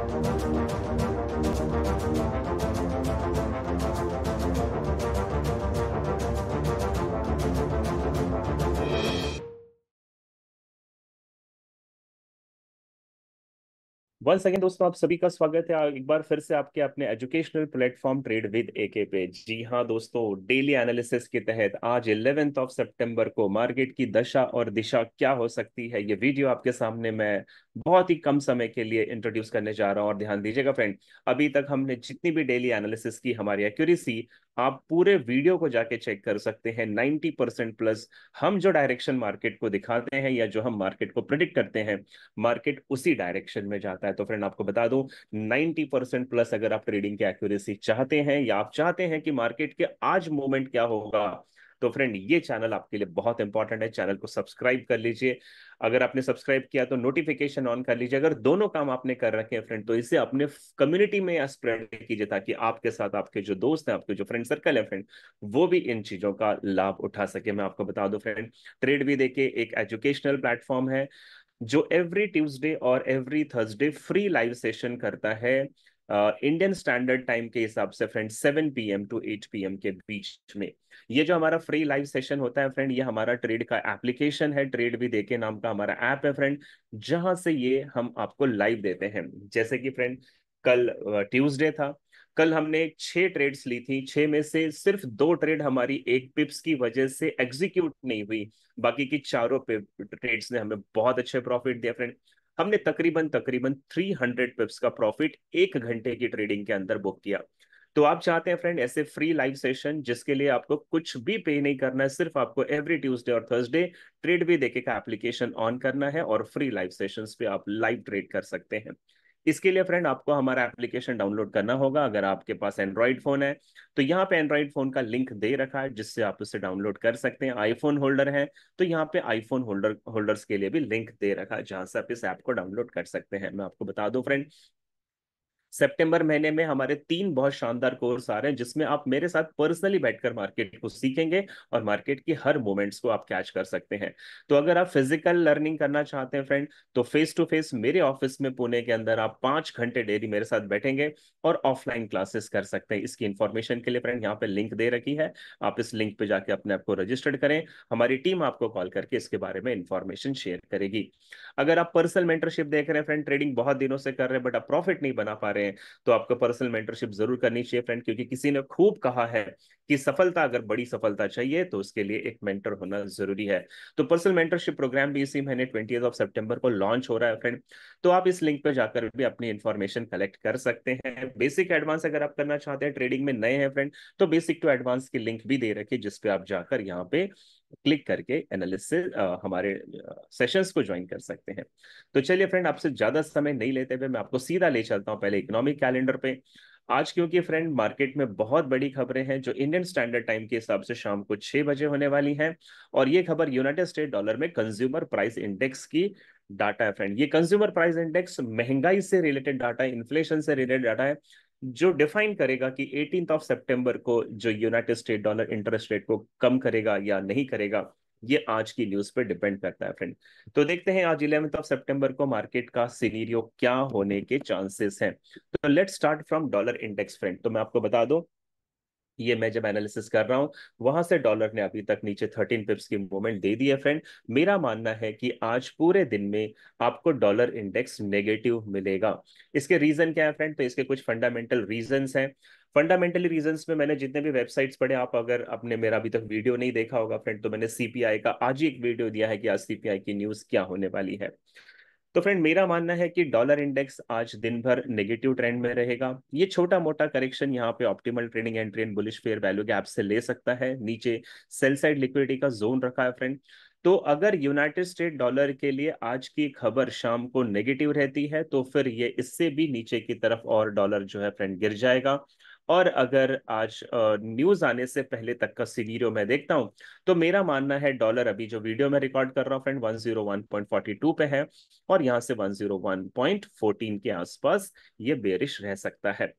Thank you. Once again दोस्तों आप सभी का स्वागत है एक बार फिर से आपके अपने educational platform trade with AK पे जी हाँ दोस्तों डेली एनालिसिस के तहत आज इलेवेंथ ऑफ सितंबर को मार्केट की दशा और दिशा क्या हो सकती है ये वीडियो आपके सामने मैं बहुत ही कम समय के लिए इंट्रोड्यूस करने जा रहा हूँ और ध्यान दीजिएगा फ्रेंड अभी तक हमने जितनी भी डेली एनालिसिस की हमारी एक्यूरेसी आप पूरे वीडियो को जाके चेक कर सकते हैं नाइनटी परसेंट प्लस हम जो डायरेक्शन मार्केट को दिखाते हैं या जो हम मार्केट को प्रिडिक्ट करते हैं मार्केट उसी डायरेक्शन में जाता है तो फ्रेंड आपको बता दूं 90 परसेंट प्लस अगर आप ट्रेडिंग की एक्यूरेसी चाहते हैं या आप चाहते हैं कि मार्केट के आज मोमेंट क्या होगा तो फ्रेंड ये चैनल आपके लिए बहुत इंपॉर्टेंट है चैनल को सब्सक्राइब कर लीजिए अगर आपने सब्सक्राइब किया तो नोटिफिकेशन ऑन कर लीजिए अगर दोनों काम आपने कर रखे हैं फ्रेंड तो इसे अपने कम्युनिटी में स्प्रेड कीजिए ताकि आपके साथ आपके जो दोस्त हैं आपके जो फ्रेंड सर्कल है फ्रेंड वो भी इन चीजों का लाभ उठा सके मैं आपको बता दू फ्रेंड ट्रेड भी देखिए एक एजुकेशनल प्लेटफॉर्म है जो एवरी ट्यूसडे और every Thursday free live session करता है इंडियन स्टैंडर्ड टाइम के हिसाब से friend seven PM to eight PM के बीच में ये जो हमारा फ्री लाइव सेशन होता है फ्रेंड ये हमारा ट्रेड का एप्लीकेशन है ट्रेड भी देखे नाम का हमारा ऐप है फ्रेंड जहां से ये हम आपको लाइव देते हैं जैसे कि फ्रेंड कल ट्यूसडे था कल हमने छह ट्रेड्स ली थी छह में से सिर्फ दो ट्रेड हमारी एक पिप्स की वजह से एग्जीक्यूट नहीं हुई बाकी की चारों ट्रेड्स ने हमें बहुत अच्छे प्रॉफिट दिया फ्रेंड हमने तकरीबन तकरीबन 300 पिप्स का प्रॉफिट एक घंटे की ट्रेडिंग के अंदर बुक किया तो आप चाहते हैं फ्रेंड ऐसे फ्री लाइव सेशन जिसके लिए आपको कुछ भी पे नहीं करना है सिर्फ आपको एवरी ट्यूसडे और थर्सडे ट्रेड भी देखे का एप्लीकेशन ऑन करना है और फ्री लाइव सेशंस पे आप लाइव ट्रेड कर सकते हैं इसके लिए फ्रेंड आपको हमारा एप्लीकेशन डाउनलोड करना होगा अगर आपके पास एंड्रॉइड फोन है तो यहाँ पे एंड्रॉयड फोन का लिंक दे रखा है जिससे आप उसे डाउनलोड कर सकते हैं आईफोन होल्डर है तो यहाँ पे आईफोन होल्डर होल्डर्स के लिए भी लिंक दे रखा है जहां से आप इस ऐप को डाउनलोड कर सकते हैं मैं आपको बता दू फ्रेंड सितंबर महीने में हमारे तीन बहुत शानदार कोर्स आ रहे हैं जिसमें आप मेरे साथ पर्सनली बैठकर मार्केट को सीखेंगे और मार्केट की हर मोमेंट्स को आप कैच कर सकते हैं तो अगर आप फिजिकल लर्निंग करना चाहते हैं फ्रेंड तो फेस टू फेस मेरे ऑफिस में पुणे के अंदर आप पांच घंटे डेली मेरे साथ बैठेंगे और ऑफलाइन क्लासेस कर सकते हैं इसकी इन्फॉर्मेशन के लिए फ्रेंड यहाँ पे लिंक दे रखी है आप इस लिंक पे जाके अपने आप को रजिस्टर्ड करें हमारी टीम आपको कॉल करके इसके बारे में इन्फॉर्मेशन शेयर करेगी अगर आप पर्सनल मेंटरशिप देख रहे हैं फ्रेंड ट्रेडिंग बहुत दिनों से कर रहे हैं बट आप प्रॉफिट नहीं बना पा रहे रहे हैं तो आपको पर्सनल मेंटरशिप जरूर करनी चाहिए फ्रेंड क्योंकि किसी ने खूब कहा है कि सफलता अगर बड़ी सफलता चाहिए तो उसके लिए एक मेंटर होना जरूरी है तो पर्सनल मेंटरशिप प्रोग्राम भी इसी महीने ट्वेंटी ऑफ सेप्टेम्बर को लॉन्च हो रहा है फ्रेंड तो आप इस लिंक पर जाकर भी अपनी इन्फॉर्मेशन कलेक्ट कर सकते हैं बेसिक एडवांस अगर आप करना चाहते हैं ट्रेडिंग में नए हैं फ्रेंड तो बेसिक टू एडवांस की लिंक भी दे रखी जिसपे आप जाकर यहाँ पे क्लिक करके एनालिसिस हमारे सेशंस को ज्वाइन कर सकते हैं तो चलिए फ्रेंड आपसे ज्यादा समय नहीं लेते हुए मैं आपको सीधा ले चलता हूँ पहले इकोनॉमिक कैलेंडर पे आज क्योंकि फ्रेंड मार्केट में बहुत बड़ी खबरें हैं जो इंडियन स्टैंडर्ड टाइम के हिसाब से शाम को छह बजे होने वाली हैं और ये खबर यूनाइटेड स्टेट डॉलर में कंज्यूमर प्राइस इंडेक्स की डाटा है फ्रेंड ये कंज्यूमर प्राइस इंडेक्स महंगाई से रिलेटेड डाटा है इन्फ्लेशन से रिलेटेड डाटा है जो डिफाइन करेगा कि एटीन ऑफ सेप्टेम्बर को जो United State dollar interest rate को कम करेगा या नहीं करेगा ये आज की न्यूज पर डिपेंड करता है फ्रेंड तो देखते हैं आज इलेवेंथ ऑफ सेप्टेम्बर को मार्केट का सिनेरियो क्या होने के चांसेस हैं तो let start from dollar index friend तो मैं आपको बता दूं ये मैं जब एनालिसिस कर रहा हूं वहां से डॉलर ने अभी तक नीचे थर्टीन पिप्स की मूवमेंट दे दी है फ्रेंड मेरा मानना है कि आज पूरे दिन में आपको डॉलर इंडेक्स नेगेटिव मिलेगा इसके रीजन क्या है फ्रेंड तो इसके कुछ फंडामेंटल रीजन हैं फंडामेंटली रीजंस में मैंने जितने भी वेबसाइट्स पढ़े आप अगर आपने मेरा अभी तक वीडियो नहीं देखा होगा फ्रेंड तो मैंने सीपीआई का आज ही एक वीडियो दिया है कि आज सीपीआई की न्यूज क्या होने वाली है तो फ्रेंड मेरा मानना है कि डॉलर इंडेक्स आज दिन भर नेगेटिव ट्रेंड में रहेगा ये छोटा मोटा करेक्शन यहाँ पे optimal trading entry and bullish fair value gap से ले सकता है नीचे सेल साइड लिक्विडिटी का जोन रखा है फ्रेंड तो अगर यूनाइटेड स्टेट डॉलर के लिए आज की खबर शाम को नेगेटिव रहती है तो फिर ये इससे भी नीचे की तरफ और डॉलर जो है फ्रेंड गिर जाएगा और अगर आज न्यूज आने से पहले तक का सीनियो मैं देखता हूं तो मेरा मानना है डॉलर अभी जो वीडियो में रिकॉर्ड कर रहा हूं फ्रेंड 101.42 पे है और यहां से 101.14 के आसपास ये बेरिश रह सकता है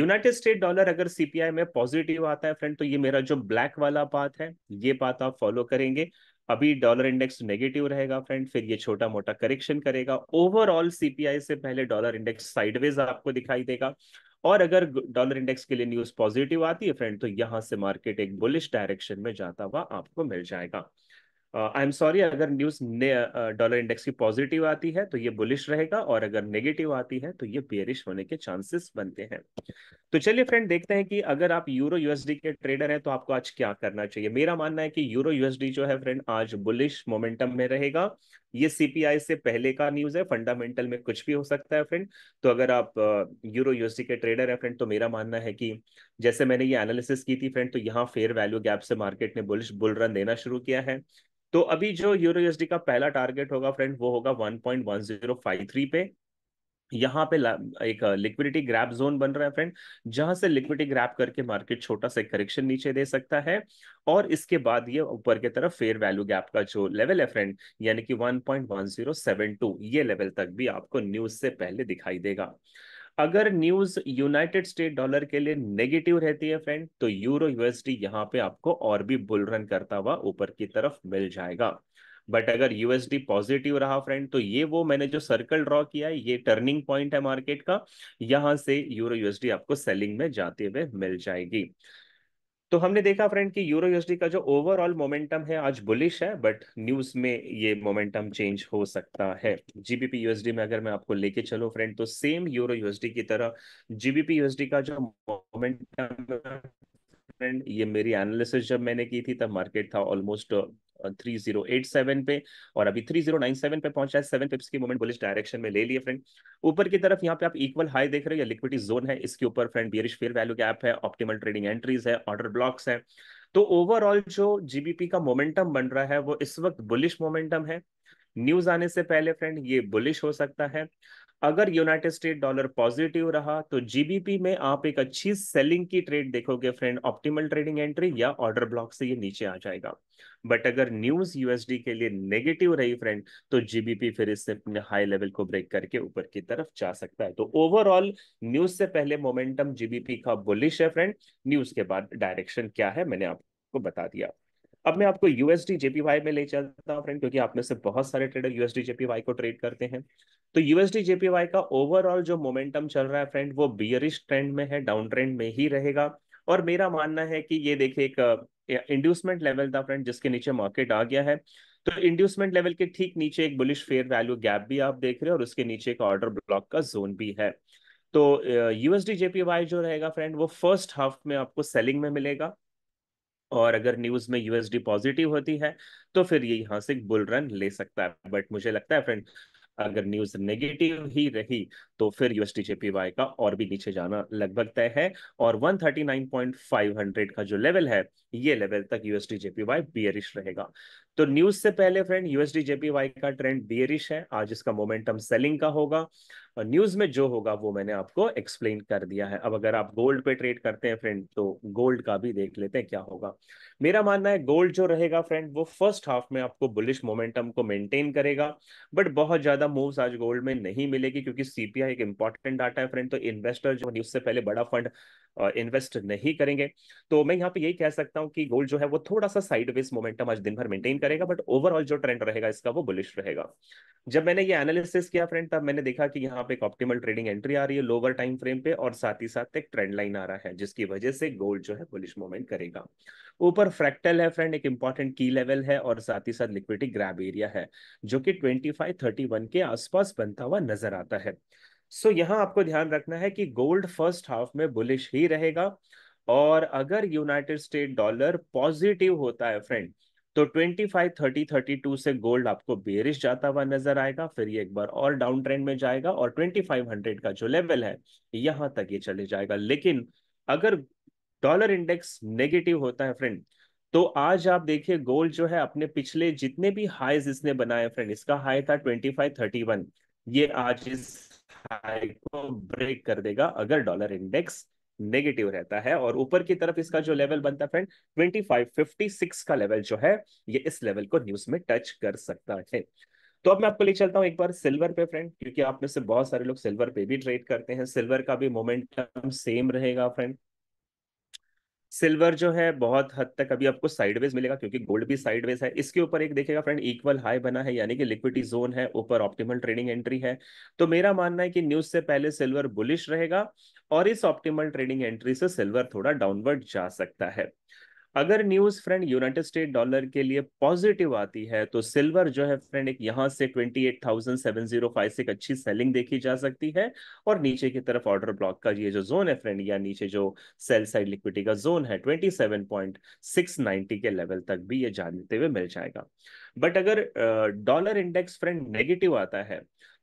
यूनाइटेड स्टेट डॉलर अगर सीपीआई में पॉजिटिव आता है फ्रेंड तो ये मेरा जो ब्लैक वाला बात है ये बात आप फॉलो करेंगे अभी डॉलर इंडेक्स नेगेटिव रहेगा फ्रेंड फिर ये छोटा मोटा करेक्शन करेगा ओवरऑल सीपीआई से पहले डॉलर इंडेक्स साइडवेज आपको दिखाई देगा और अगर डॉलर इंडेक्स के लिए न्यूज पॉजिटिव आती है फ्रेंड तो यहां से मार्केट एक बुलिश डायरेक्शन में जाता हुआ आपको मिल जाएगा आई एम सॉरी अगर न्यूज डॉलर इंडेक्स की पॉजिटिव आती है तो ये बुलिश रहेगा और अगर नेगेटिव आती है तो ये बेरिश होने के चांसेस बनते हैं तो चलिए फ्रेंड देखते हैं कि अगर आप यूरो यूएसडी के ट्रेडर हैं तो आपको आज क्या करना चाहिए मेरा मानना है कि यूरो यूएसडी जो है फ्रेंड आज बुलिश मोमेंटम में रहेगा ये सीपीआई से पहले का न्यूज है फंडामेंटल में कुछ भी हो सकता है फ्रेंड तो अगर आप यूरो यूएसडी के ट्रेडर है फ्रेंड तो मेरा मानना है कि जैसे मैंने ये एनालिसिस की थी फ्रेंड तो यहाँ फेयर वैल्यू गैप से मार्केट ने बुलिश बुल रन देना शुरू किया है तो अभी जो यूरो यूएसडी का पहला टारगेट होगा फ्रेंड वो होगा 1.1053 पे यहाँ पे एक लिक्विडिटी ग्रैप जोन बन रहा है फ्रेंड जहां से लिक्विडिटी ग्रैप करके मार्केट छोटा सा करेक्शन नीचे दे सकता है और इसके बाद ये ऊपर की तरफ फेयर वैल्यू गैप का जो लेवल है फ्रेंड यानी कि 1.1072 ये लेवल तक भी आपको न्यूज से पहले दिखाई देगा अगर न्यूज यूनाइटेड स्टेट डॉलर के लिए नेगेटिव रहती है फ्रेंड तो यूरो यूएसडी यहाँ पे आपको और भी बुल रन करता हुआ ऊपर की तरफ मिल जाएगा बट अगर यूएसडी पॉजिटिव रहा फ्रेंड तो ये वो मैंने जो सर्कल ड्रॉ किया है ये टर्निंग पॉइंट है मार्केट का यहां से यूरो यूएसडी आपको सेलिंग में जाते हुए मिल जाएगी तो हमने देखा फ्रेंड कि यूरो यूएसडी का जो ओवरऑल मोमेंटम है आज बुलिश है बट न्यूज में ये मोमेंटम चेंज हो सकता है जीबीपी यूएसडी में अगर मैं आपको लेके चलो फ्रेंड तो सेम यूरो यूएसडी की तरह जीबीपी यूएसडी का जो मोमेंटम फ्रेंड ये मेरी एनालिसिस जब मैंने की थी तब मार्केट था ऑलमोस्ट 3087 पे और अभी 3097 पे पहुंचा है सेवन पिप्स की मूवमेंट बुलिश डायरेक्शन में ले लिए फ्रेंड ऊपर की तरफ यहाँ पे आप इक्वल हाई देख रहे हो या लिक्विडिटी जोन है इसके ऊपर friend bearish fair value gap है ऑप्टिमल ट्रेडिंग एंट्रीज है ऑर्डर ब्लॉक्स है तो ओवरऑल जो जीबीपी का मोमेंटम बन रहा है वो इस वक्त बुलिश मोमेंटम है न्यूज आने से पहले फ्रेंड ये बुलिश हो सकता है अगर यूनाइटेड स्टेट डॉलर पॉजिटिव रहा तो जीबीपी में आप एक अच्छी सेलिंग की ट्रेड देखोगे फ्रेंड ऑप्टिमल ट्रेडिंग एंट्री या ऑर्डर ब्लॉक से ये नीचे आ जाएगा बट अगर न्यूज यूएसडी के लिए नेगेटिव रही फ्रेंड तो जीबीपी फिर इससे अपने हाई लेवल को ब्रेक करके ऊपर की तरफ जा सकता है तो ओवरऑल न्यूज से पहले मोमेंटम जीबीपी का बुलिश है फ्रेंड न्यूज के बाद डायरेक्शन क्या है मैंने आपको बता दिया अब मैं आपको यूएसडी जेपीवाई में ले चलता हूँ फ्रेंड क्योंकि आप में से बहुत सारे ट्रेडर यूएसडी जेपीवाई को ट्रेड करते हैं तो यूएसडी जेपीवाई का ओवरऑल जो मोमेंटम चल रहा है फ्रेंड वो बियरिश ट्रेंड में है डाउन ट्रेंड में ही रहेगा और मेरा मानना है कि ये देखिए एक इंड्यूसमेंट लेवल था फ्रेंड जिसके नीचे मार्केट आ गया है तो इंड्यूसमेंट लेवल के ठीक नीचे एक बुलिश फेयर वैल्यू गैप भी आप देख रहे हो और उसके नीचे एक ऑर्डर ब्लॉक का जोन भी है तो यूएसडी जेपीवाई जो रहेगा फ्रेंड वो फर्स्ट हाफ में आपको सेलिंग में मिलेगा और अगर न्यूज में यूएसडी पॉजिटिव होती है तो फिर ये यहाँ से बुल रन ले सकता है बट मुझे लगता है फ्रेंड अगर न्यूज नेगेटिव ही रही तो फिर यूएसडी जेपीवाई का और भी नीचे जाना लगभग तय है और 139.500 का जो लेवल है ये लेवल तक यूएसडी जेपीवाई बियरिश रहेगा तो न्यूज से पहले फ्रेंड यूएसडी जेपीवाई का ट्रेंड बियरिश है आज इसका मोमेंटम सेलिंग का होगा और न्यूज में जो होगा वो मैंने आपको एक्सप्लेन कर दिया है अब अगर आप गोल्ड पे ट्रेड करते हैं फ्रेंड तो गोल्ड का भी देख लेते हैं क्या होगा मेरा मानना है गोल्ड जो रहेगा फ्रेंड वो फर्स्ट हाफ में आपको बुलिश मोमेंटम को मेंटेन करेगा बट बहुत ज्यादा मूव्स आज गोल्ड में नहीं मिलेगी क्योंकि सीपीआई है एक इंपॉर्टेंट डाटा है फ्रेंड तो इन्वेस्टर जो है उससे पहले बड़ा फंड इन्वेस्ट नहीं करेंगे तो मैं यहाँ पे यही कह सकता हूँ कि गोल्ड जो है वो थोड़ा सा साइडवेज मोमेंटम आज दिन भर मेंटेन करेगा बट ओवरऑल जो ट्रेंड रहेगा इसका वो बुलिश रहेगा जब मैंने ये एनालिसिस किया फ्रेंड तब मैंने देखा कि यहाँ पे एक ऑप्टिमल ट्रेडिंग एंट्री आ रही है लोअर टाइम फ्रेम पे और साथ ही साथ एक ट्रेंड लाइन आ रहा है जिसकी वजह से गोल्ड जो है बुलिश मूवमेंट करेगा ऊपर फ्रैक्टल है फ्रेंड एक इंपॉर्टेंट की लेवल है और साथ ही साथ लिक्विडिटी ग्रैब एरिया है जो कि ट्वेंटी फाइव थर्टी वन के आसपास बनता हुआ नजर आता है सो so, यहाँ आपको ध्यान रखना है कि गोल्ड फर्स्ट हाफ में बुलिश ही रहेगा और अगर यूनाइटेड स्टेट डॉलर पॉजिटिव होता है फ्रेंड तो 25, 30, 32 से गोल्ड आपको बेरिश जाता हुआ नजर आएगा फिर ये एक बार और डाउन ट्रेंड में जाएगा और 2500 का जो लेवल है यहां तक ये चले जाएगा लेकिन अगर डॉलर इंडेक्स नेगेटिव होता है फ्रेंड तो आज आप देखिए गोल्ड जो है अपने पिछले जितने भी हाईज इसने बनाए फ्रेंड इसका हाई था 2531 ये आज इस हाई को ब्रेक कर देगा अगर डॉलर इंडेक्स नेगेटिव रहता है और ऊपर की तरफ इसका जो लेवल बनता है friend twenty five fifty six का लेवल जो है ये इस लेवल को न्यूज में टच कर सकता है तो अब मैं आपको ले चलता हूँ एक बार सिल्वर पे फ्रेंड क्योंकि आप में से बहुत सारे लोग सिल्वर पे भी ट्रेड करते हैं सिल्वर का भी मोमेंटम सेम रहेगा फ्रेंड सिल्वर जो है बहुत हद तक अभी आपको साइडवेज मिलेगा क्योंकि गोल्ड भी साइडवेज है इसके ऊपर एक देखेगा फ्रेंड इक्वल हाई बना है यानी कि लिक्विडिटी जोन है ऊपर ऑप्टिमल ट्रेडिंग एंट्री है तो मेरा मानना है कि न्यूज से पहले सिल्वर बुलिश रहेगा और इस ऑप्टिमल ट्रेडिंग एंट्री से सिल्वर थोड़ा डाउनवर्ड जा सकता है अगर news friend United State dollar के लिए पॉजिटिव आती है तो सिल्वर जो है फ्रेंड एक यहां से twenty eight thousand seven zero five से एक अच्छी सेलिंग देखी जा सकती है और नीचे की तरफ ऑर्डर ब्लॉक का ये जो जोन है फ्रेंड या नीचे जो सेल साइड लिक्विडिटी का जोन है twenty seven point six ninety के लेवल तक भी ये जानते हुए मिल जाएगा बट अगर डॉलर इंडेक्स फ्रेंड नेगेटिव आता है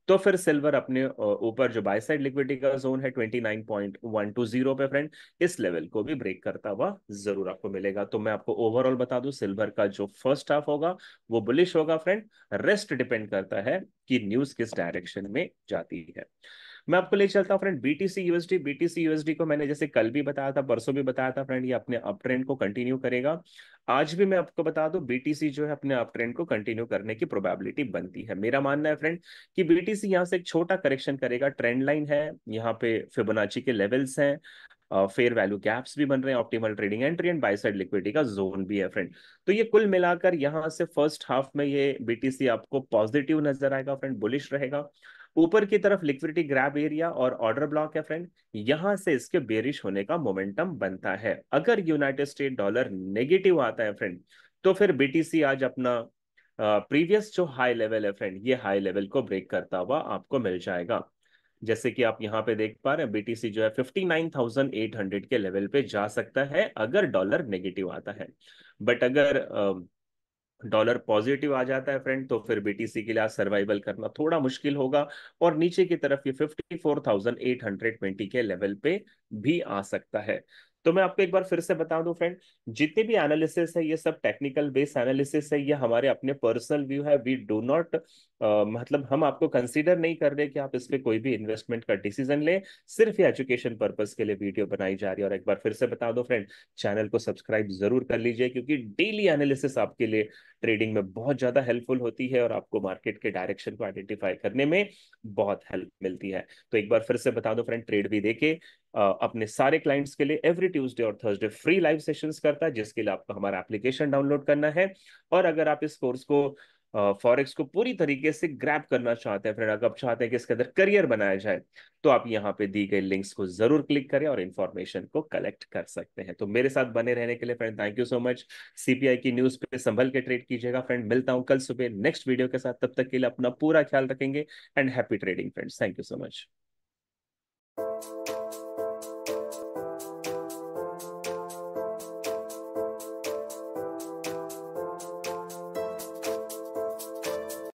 तो फिर सिल्वर अपने ऊपर जो बाय साइड लिक्विडिटी का जोन है twenty nine point one two zero पे फ्रेंड इस लेवल को भी ब्रेक करता हुआ जरूर आपको मिलेगा तो मैं आपको ओवरऑल बता दूं सिल्वर का जो फर्स्ट हाफ होगा वो बुलिश होगा फ्रेंड रेस्ट डिपेंड करता है कि न्यूज किस डायरेक्शन में जाती है मैं आपको ले चलता हूँ friend BTC USD BTC USD को मैंने जैसे कल भी बताया था परसों भी बताया था फ्रेंड ये अपने अप ट्रेंड को कंटिन्यू करेगा आज भी मैं आपको बता दू बीटीसी जो है अपने अप ट्रेंड को कंटिन्यू करने की प्रोबेबिलिटी बनती है मेरा मानना है फ्रेंड कि बीटीसी यहाँ से एक छोटा करेक्शन करेगा ट्रेंड लाइन है यहाँ पे फिबोनाची के लेवल्स हैं फेयर वैल्यू गैप्स भी बन रहे हैं optimal trading entry and buy side liquidity का जोन भी है फ्रेंड तो ये कुल मिलाकर यहाँ से फर्स्ट हाफ में ये बीटीसी आपको पॉजिटिव नजर आएगा फ्रेंड बुलिश रहेगा ऊपर की तरफ लिक्विडिटी ग्रैब एरिया और ऑर्डर ब्लॉक है फ्रेंड यहां से इसके बेरिश होने का मोमेंटम बनता है अगर यूनाइटेड स्टेट डॉलर नेगेटिव आता है फ्रेंड तो फिर बीटीसी आज अपना प्रीवियस जो हाई लेवल है फ्रेंड ये हाई लेवल को ब्रेक करता हुआ आपको मिल जाएगा जैसे कि आप यहाँ पे देख पा रहे हैं बीटीसी जो है 59,800 के लेवल पे जा सकता है अगर डॉलर नेगेटिव आता है बट अगर डॉलर पॉजिटिव आ जाता है फ्रेंड तो फिर बीटीसी के लिए आज सर्वाइवल करना थोड़ा मुश्किल होगा और नीचे की तरफ ये 54,820 के लेवल पे भी आ सकता है तो मैं आपको एक बार फिर से बता दूं फ्रेंड जितने भी एनालिसिस है ये सब टेक्निकल बेस्ड एनालिसिस है ये हमारे अपने पर्सनल व्यू है वी डू नॉट मतलब हम आपको कंसीडर नहीं कर रहे कि आप इस पर कोई भी इन्वेस्टमेंट का डिसीजन लें सिर्फ ये एजुकेशन पर्पज के लिए वीडियो बनाई जा रही है और एक बार फिर से बता दो फ्रेंड चैनल को सब्सक्राइब जरूर कर लीजिए क्योंकि डेली एनालिसिस आपके लिए ट्रेडिंग में बहुत ज्यादा हेल्पफुल होती है और आपको मार्केट के डायरेक्शन को आइडेंटिफाई करने में बहुत हेल्प मिलती है तो एक बार फिर से बता दो फ्रेंड ट्रेड भी देखे अपने सारे क्लाइंट्स के लिए एवरी ट्यूसडे और थर्सडे फ्री लाइव सेशंस करता है जिसके लिए आपको हमारा एप्लीकेशन डाउनलोड करना है और अगर आप इस कोर्स को फॉरेक्स uh, को पूरी तरीके से ग्रैप करना चाहते हैं फ्रेंड अगर आप चाहते हैं कि इसके अंदर करियर बनाया जाए तो आप यहाँ पे दी गई लिंक्स को जरूर क्लिक करें और इन्फॉर्मेशन को कलेक्ट कर सकते हैं तो मेरे साथ बने रहने के लिए friend thank you so much CPI की न्यूज पे संभल के ट्रेड कीजिएगा फ्रेंड मिलता हूँ कल सुबह नेक्स्ट वीडियो के साथ तब तक के लिए अपना पूरा ख्याल रखेंगे and happy trading friends thank you so much